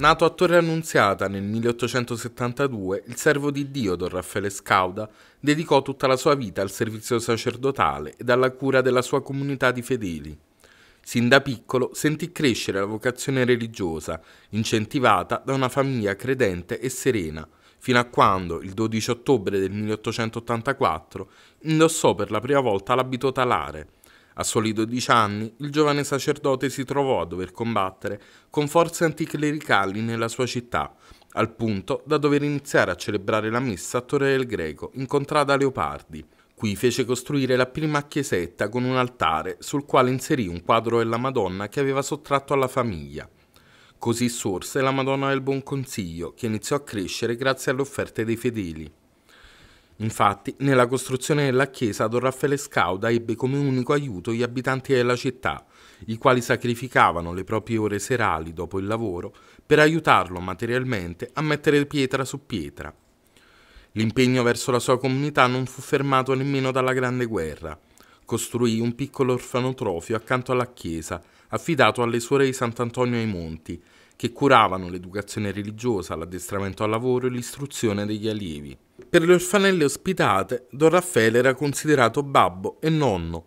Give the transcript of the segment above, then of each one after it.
Nato a Torre Annunziata nel 1872, il servo di Dio Don Raffaele Scauda dedicò tutta la sua vita al servizio sacerdotale ed alla cura della sua comunità di fedeli. Sin da piccolo sentì crescere la vocazione religiosa, incentivata da una famiglia credente e serena, fino a quando, il 12 ottobre del 1884, indossò per la prima volta l'abito talare, a soli 12 anni, il giovane sacerdote si trovò a dover combattere con forze anticlericali nella sua città, al punto da dover iniziare a celebrare la messa a Torre del Greco, incontrata a Leopardi. Qui fece costruire la prima chiesetta con un altare sul quale inserì un quadro della Madonna che aveva sottratto alla famiglia. Così sorse la Madonna del Buon Consiglio, che iniziò a crescere grazie alle offerte dei fedeli. Infatti, nella costruzione della chiesa Don Raffaele Scauda ebbe come unico aiuto gli abitanti della città, i quali sacrificavano le proprie ore serali dopo il lavoro per aiutarlo materialmente a mettere pietra su pietra. L'impegno verso la sua comunità non fu fermato nemmeno dalla Grande Guerra. Costruì un piccolo orfanotrofio accanto alla chiesa, affidato alle suore di Sant'Antonio ai Monti, che curavano l'educazione religiosa, l'addestramento al lavoro e l'istruzione degli allievi. Per le orfanelle ospitate, Don Raffaele era considerato babbo e nonno.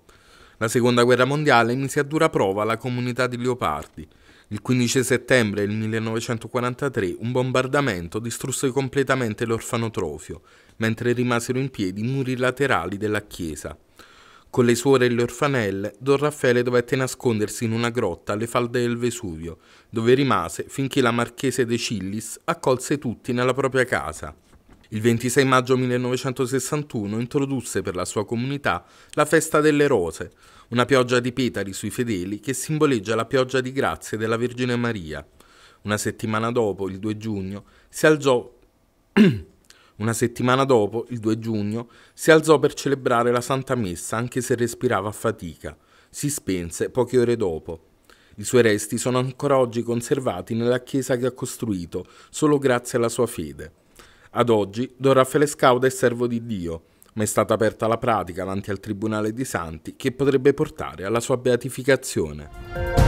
La seconda guerra mondiale mise a dura prova la comunità di Leopardi. Il 15 settembre del 1943 un bombardamento distrusse completamente l'orfanotrofio, mentre rimasero in piedi i muri laterali della chiesa. Con le suore e le orfanelle, Don Raffaele dovette nascondersi in una grotta alle falde del Vesuvio, dove rimase finché la marchese De Cillis accolse tutti nella propria casa. Il 26 maggio 1961 introdusse per la sua comunità la festa delle rose, una pioggia di petali sui fedeli che simboleggia la pioggia di grazie della Vergine Maria. Una settimana dopo, il 2 giugno, si alzò Una settimana dopo, il 2 giugno, si alzò per celebrare la Santa Messa anche se respirava a fatica. Si spense poche ore dopo. I suoi resti sono ancora oggi conservati nella chiesa che ha costruito solo grazie alla sua fede. Ad oggi Don Raffaele Scauda è servo di Dio, ma è stata aperta la pratica davanti al Tribunale dei Santi che potrebbe portare alla sua beatificazione.